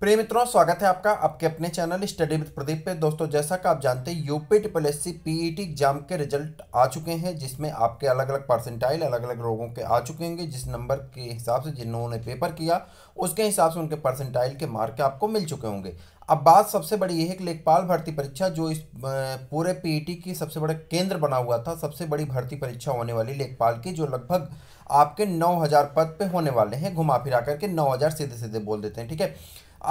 प्रिय मित्रों स्वागत है आपका आपके अपने चैनल स्टडी विद प्रदीप पे दोस्तों जैसा कि आप जानते हैं यूपी ट्रिपल एस सी टी एग्जाम के रिजल्ट आ चुके हैं जिसमें आपके अलग अलग परसेंटाइल अलग अलग लोगों के आ चुके होंगे जिस नंबर के हिसाब से जिन्होंने पेपर किया उसके हिसाब से उनके परसेंटाइल के मार्क आपको मिल चुके होंगे अब बात सबसे बड़ी यह है कि लेखपाल भर्ती परीक्षा जो इस पूरे पीईटी की सबसे बड़ा केंद्र बना हुआ था सबसे बड़ी भर्ती परीक्षा होने वाली लेखपाल की जो लगभग आपके 9000 पद पे होने वाले हैं घुमा फिरा करके 9000 सीधे सीधे बोल देते हैं ठीक है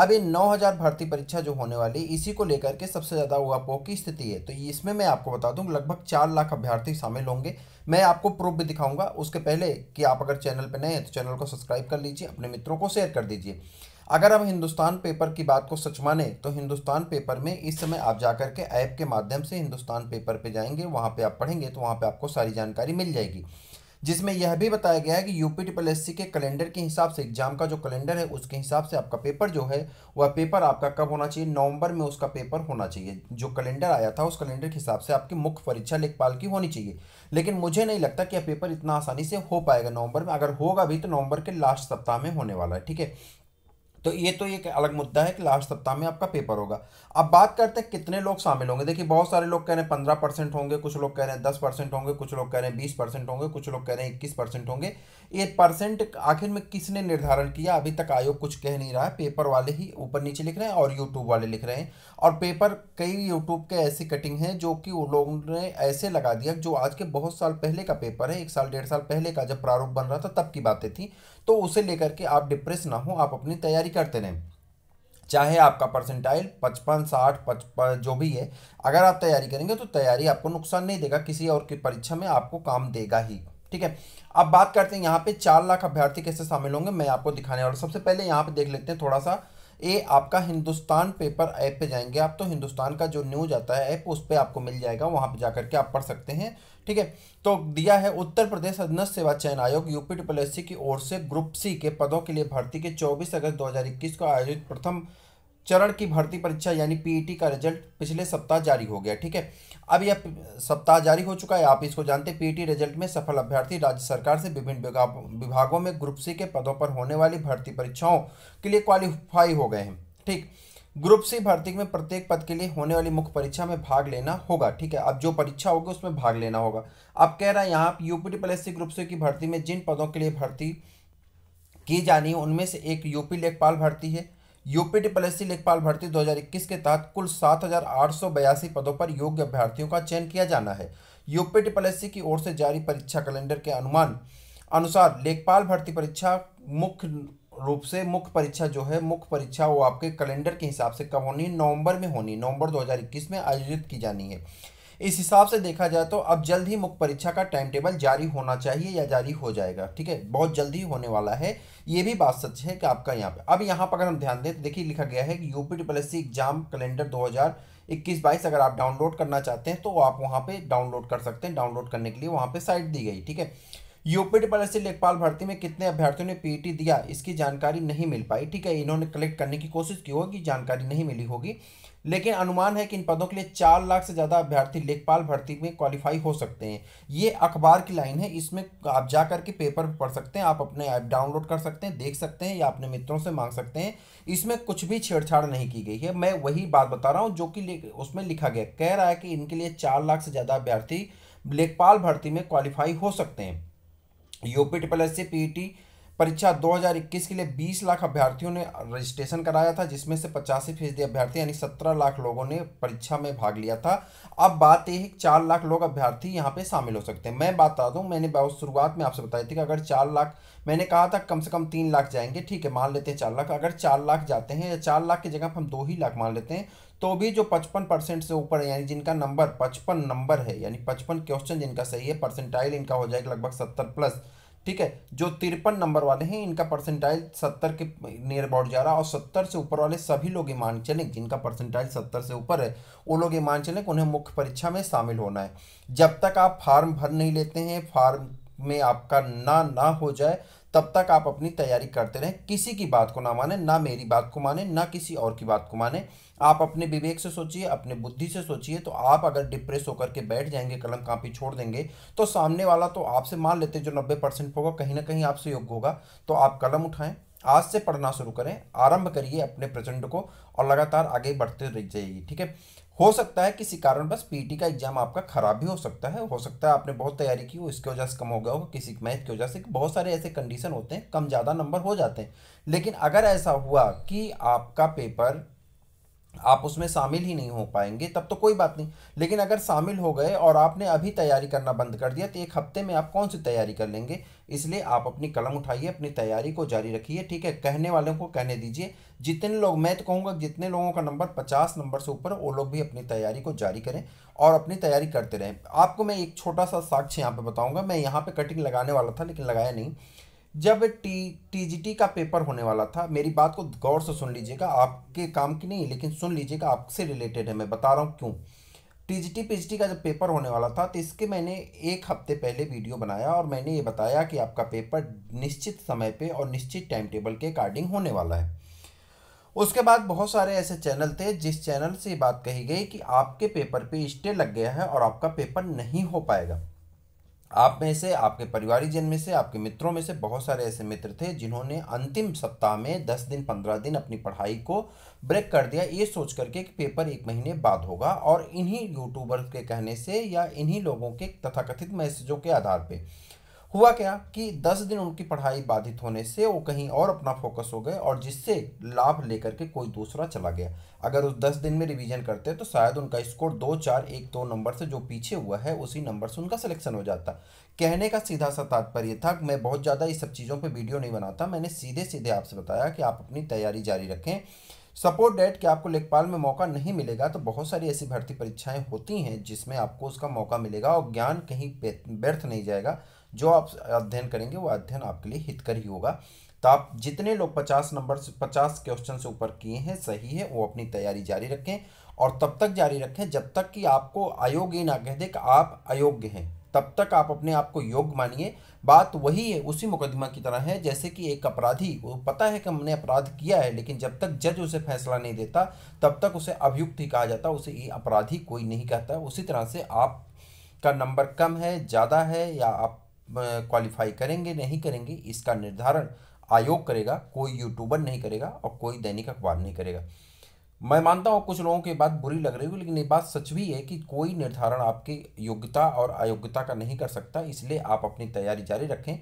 अब ये 9000 भर्ती परीक्षा जो होने वाली इसी को लेकर के सबसे ज़्यादा उगापोह की स्थिति है तो इसमें मैं आपको बता दूँ लगभग चार लाख अभ्यर्थी शामिल होंगे मैं आपको प्रूफ भी दिखाऊंगा उसके पहले कि आप अगर चैनल पर नए हैं तो चैनल को सब्सक्राइब कर लीजिए अपने मित्रों को शेयर कर दीजिए अगर हम हिंदुस्तान पेपर की बात को सच माने तो हिंदुस्तान पेपर में इस समय आप जाकर के ऐप के माध्यम से हिंदुस्तान पेपर पे जाएंगे वहाँ पे आप पढ़ेंगे तो वहाँ पे आपको सारी जानकारी मिल जाएगी जिसमें यह भी बताया गया है कि यूपी ट्रिपल एस के कैलेंडर के हिसाब से एग्जाम का जो कैलेंडर है उसके हिसाब से आपका पेपर जो है वह पेपर आपका कब होना चाहिए नवंबर में उसका पेपर होना चाहिए जो कैलेंडर आया था उस कैलेंडर के हिसाब से आपकी मुख्य परीक्षा लेखपाल की होनी चाहिए लेकिन मुझे नहीं लगता कि यह पेपर इतना आसानी से हो पाएगा नवंबर में अगर होगा भी तो नवंबर के लास्ट सप्ताह में होने वाला है ठीक है तो ये तो एक अलग मुद्दा है कि लास्ट सप्ताह में आपका पेपर होगा अब बात करते हैं कितने लोग शामिल होंगे देखिए बहुत सारे लोग कह रहे हैं पंद्रह परसेंट होंगे कुछ लोग कह रहे हैं दस परसेंट होंगे कुछ लोग कह रहे हैं बीस परसेंट होंगे कुछ लोग कह रहे हैं इक्कीस परसेंट होंगे ये परसेंट आखिर में किसने निर्धारण किया अभी तक आयोग कुछ कह नहीं रहा है पेपर वाले ही ऊपर नीचे लिख रहे हैं और यूट्यूब वाले लिख रहे हैं और पेपर कई यूट्यूब के ऐसी कटिंग है जो कि उन लोगों ने ऐसे लगा दिया जो आज के बहुत साल पहले का पेपर है एक साल डेढ़ साल पहले का जब प्रारूप बन रहा था तब की बातें थी तो उसे लेकर के आप डिप्रेस ना हो आप अपनी तैयारी तैयारी करते रहें चाहे आपका परसेंटाइल पचपन साठ पचपन जो भी है अगर आप तैयारी करेंगे तो तैयारी आपको नुकसान नहीं देगा किसी और की परीक्षा में आपको काम देगा ही ठीक है अब बात करते हैं यहाँ पे चार लाख अभ्यर्थी कैसे शामिल होंगे मैं आपको दिखाने वाला सबसे पहले यहाँ पे देख लेते हैं थोड़ा सा ये आपका हिंदुस्तान पेपर ऐप पे जाएंगे आप तो हिंदुस्तान का जो न्यूज आता है ऐप उस पर आपको मिल जाएगा वहाँ पर जाकर के आप पढ़ सकते हैं ठीक है तो दिया है उत्तर प्रदेश अधन सेवा चयन आयोग यूपी ट्रिपल एस की ओर से ग्रुप सी के पदों के लिए भर्ती के 24 अगस्त 2021 को आयोजित प्रथम चरण की भर्ती परीक्षा यानी पीईटी e का रिजल्ट पिछले सप्ताह जारी हो गया ठीक है अब यह सप्ताह जारी हो चुका है आप इसको जानते हैं पीईटी रिजल्ट e में सफल अभ्यर्थी राज्य सरकार से विभिन्न विभागों में ग्रुप सी के पदों पर होने वाली भर्ती परीक्षाओं के लिए क्वालिफाई हो गए हैं ठीक ग्रुप सी भर्ती में प्रत्येक पद के लिए होने वाली मुख्य परीक्षा में भाग लेना होगा ठीक है अब जो परीक्षा होगी उसमें भाग लेना होगा अब कह रहा है यहाँ UP plus C group C की भर्ती में जिन पदों के लिए भर्ती की जानी है उनमें से एक यूपी लेखपाल भर्ती है यूपीटी सी लेखपाल भर्ती 2021 के तहत कुल सात पदों पर योग्य अभ्यर्थियों का चयन किया जाना है यूपीटी सी की ओर से जारी परीक्षा कैलेंडर के अनुमान अनुसार लेखपाल भर्ती परीक्षा मुख्य रूप से मुख्य परीक्षा जो है मुख्य परीक्षा वो आपके कैलेंडर के हिसाब से कब होनी नवंबर में होनी नवंबर 2021 में आयोजित की जानी है इस हिसाब से देखा जाए तो अब जल्द ही मुख्य परीक्षा का टाइम टेबल जारी होना चाहिए या जारी हो जाएगा ठीक है बहुत जल्दी होने वाला है ये भी बात सच है कि आपका यहाँ पे अब यहाँ पर अगर हम ध्यान दें तो देखिए लिखा गया है कि UP triple S exam calendar दो इक्कीस बाईस अगर आप डाउनलोड करना चाहते हैं तो आप वहाँ पे डाउनलोड कर सकते हैं डाउनलोड करने के लिए वहाँ पे साइट दी गई ठीक है यूपी ट्रिपल एस लेखपाल भर्ती में कितने अभ्यर्थियों ने पीईटी दिया इसकी जानकारी नहीं मिल पाई ठीक है इन्होंने कलेक्ट करने की कोशिश की होगी जानकारी नहीं मिली होगी लेकिन अनुमान है कि इन पदों के लिए चार लाख से ज़्यादा अभ्यर्थी लेखपाल भर्ती में क्वालिफाई हो सकते हैं ये अखबार की लाइन है इसमें आप जा करके पेपर पढ़ सकते हैं आप अपने ऐप डाउनलोड कर सकते हैं देख सकते हैं या अपने मित्रों से मांग सकते हैं इसमें कुछ भी छेड़छाड़ नहीं की गई है मैं वही बात बता रहा हूँ जो कि उसमें लिखा गया कह रहा है कि इनके लिए चार लाख से ज़्यादा अभ्यर्थी लेखपाल भर्ती में क्वालिफाई हो सकते हैं UP triple S C P परीक्षा 2021 के लिए 20 लाख अभ्यर्थियों ने रजिस्ट्रेशन कराया था जिसमें से पचासी फीसदी अभ्यर्थी यानी 17 लाख लोगों ने परीक्षा में भाग लिया था अब बात यह है कि चार लाख लोग अभ्यर्थी यहाँ पे शामिल हो सकते हैं मैं बता दूँ मैंने बहुत शुरुआत में आपसे बताई थी कि अगर चार लाख मैंने कहा था कम से कम तीन लाख जाएंगे ठीक है मान लेते हैं चार लाख अगर चार लाख जाते हैं या चार लाख की जगह हम दो ही लाख मान लेते हैं तो भी जो पचपन परसेंट से ऊपर यानी जिनका नंबर पचपन नंबर है यानी पचपन क्वेश्चन जिनका सही है परसेंटाइल इनका हो जाएगा लगभग सत्तर प्लस ठीक है जो तिरपन नंबर वाले हैं इनका परसेंटाइज सत्तर के नियर अबाउट जा रहा है और सत्तर से ऊपर वाले सभी लोग ईमान चले जिनका परसेंटाइज सत्तर से ऊपर है वो लोग ईमान चले उन्हें मुख्य परीक्षा में शामिल होना है जब तक आप फार्म भर नहीं लेते हैं फार्म में आपका ना ना हो जाए तब तक आप अपनी तैयारी करते रहें किसी की बात को ना माने ना मेरी बात को माने ना किसी और की बात को माने आप अपने विवेक से सोचिए अपने बुद्धि से सोचिए तो आप अगर डिप्रेस होकर के बैठ जाएंगे कलम कापी छोड़ देंगे तो सामने वाला तो आपसे मान लेते जो नब्बे परसेंट होगा कहीं ना कहीं आपसे योग्य होगा तो आप कलम उठाएं आज से पढ़ना शुरू करें आरंभ करिए अपने प्रचंड को और लगातार आगे बढ़ते रह जाइए ठीक है हो सकता है किसी कारण बस पीटी e का एग्जाम आपका खराब भी हो सकता है हो सकता है आपने बहुत तैयारी की हो इसकी वजह से कम हो गया हो किसी मैथ की वजह से बहुत सारे ऐसे कंडीशन होते हैं कम ज़्यादा नंबर हो जाते हैं लेकिन अगर ऐसा हुआ कि आपका पेपर आप उसमें शामिल ही नहीं हो पाएंगे तब तो कोई बात नहीं लेकिन अगर शामिल हो गए और आपने अभी तैयारी करना बंद कर दिया तो एक हफ्ते में आप कौन सी तैयारी कर लेंगे इसलिए आप अपनी कलम उठाइए अपनी तैयारी को जारी रखिए ठीक है कहने वालों को कहने दीजिए जितने लोग मैं तो कहूँगा जितने लोगों का नंबर पचास नंबर से ऊपर वो लोग भी अपनी तैयारी को जारी करें और अपनी तैयारी करते रहें आपको मैं एक छोटा सा साक्ष्य यहाँ पर बताऊँगा मैं यहाँ पर कटिंग लगाने वाला था लेकिन लगाया नहीं जब टी टीजीटी का पेपर होने वाला था मेरी बात को गौर से सुन लीजिएगा आपके काम की नहीं लेकिन सुन लीजिएगा आपसे रिलेटेड है मैं बता रहा हूँ क्यों टीजीटी पीजीटी का जब पेपर होने वाला था तो इसके मैंने एक हफ्ते पहले वीडियो बनाया और मैंने ये बताया कि आपका पेपर निश्चित समय पर और निश्चित टाइम टेबल के अकॉर्डिंग होने वाला है उसके बाद बहुत सारे ऐसे चैनल थे जिस चैनल से ये बात कही गई कि आपके पेपर पे स्टे लग गया है और आपका पेपर नहीं हो पाएगा आप में से आपके जन में से आपके मित्रों में से बहुत सारे ऐसे मित्र थे जिन्होंने अंतिम सप्ताह में दस दिन पंद्रह दिन अपनी पढ़ाई को ब्रेक कर दिया ये सोच करके कि पेपर एक महीने बाद होगा और इन्हीं यूट्यूबर के कहने से या इन्हीं लोगों के तथाकथित मैसेजों के आधार पर हुआ क्या कि दस दिन उनकी पढ़ाई बाधित होने से वो कहीं और अपना फोकस हो गए और जिससे लाभ लेकर के कोई दूसरा चला गया अगर उस दस दिन में रिवीजन करते तो शायद उनका स्कोर दो चार एक दो नंबर से जो पीछे हुआ है उसी नंबर से उनका सिलेक्शन हो जाता कहने का सीधा सा तात्पर्य था मैं बहुत ज़्यादा इस सब चीज़ों पर वीडियो नहीं बनाता मैंने सीधे सीधे आपसे बताया कि आप अपनी तैयारी जारी रखें सपोर्ट डेट कि आपको लेखपाल में मौका नहीं मिलेगा तो बहुत सारी ऐसी भर्ती परीक्षाएं होती हैं जिसमें आपको उसका मौका मिलेगा और ज्ञान कहीं व्यर्थ नहीं जाएगा जो आप अध्ययन करेंगे वो अध्ययन आपके लिए हितकर ही होगा तो आप जितने लोग पचास नंबर से पचास क्वेश्चन से ऊपर किए हैं सही है वो अपनी तैयारी जारी रखें और तब तक जारी रखें जब तक कि आपको अयोग्य ना कह दे कि आप अयोग्य हैं तब तक आप अपने आप को योग्य मानिए बात वही है उसी मुकदमा की तरह है जैसे कि एक अपराधी वो पता है कि हमने अपराध किया है लेकिन जब तक जज उसे फैसला नहीं देता तब तक उसे अभियुक्त ही कहा जाता उसे ये अपराधी कोई नहीं कहता उसी तरह से आप का नंबर कम है ज़्यादा है या आप क्वालिफाई करेंगे नहीं करेंगे इसका निर्धारण आयोग करेगा कोई यूट्यूबर नहीं करेगा और कोई दैनिक अखबार नहीं करेगा मैं मानता हूँ कुछ लोगों की बात बुरी लग रही हो लेकिन ये बात सच भी है कि कोई निर्धारण आपकी योग्यता और अयोग्यता का नहीं कर सकता इसलिए आप अपनी तैयारी जारी रखें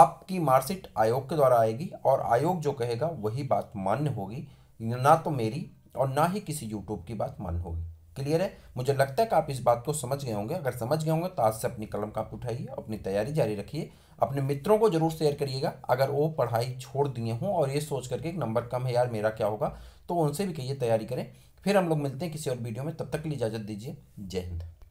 आपकी मार्कशीट आयोग के द्वारा आएगी और आयोग जो कहेगा वही बात मान्य होगी ना तो मेरी और ना ही किसी यूट्यूब की बात मान्य होगी क्लियर है मुझे लगता है कि आप इस बात को समझ गए होंगे अगर समझ गए होंगे तो आज से अपनी कलम का आप उठाइए अपनी तैयारी जारी रखिए अपने मित्रों को जरूर शेयर करिएगा अगर वो पढ़ाई छोड़ दिए हों और ये सोच करके एक नंबर कम है यार मेरा क्या होगा तो उनसे भी कहिए तैयारी करें फिर हम लोग मिलते हैं किसी और वीडियो में तब तक के लिए इजाज़त दीजिए जय हिंद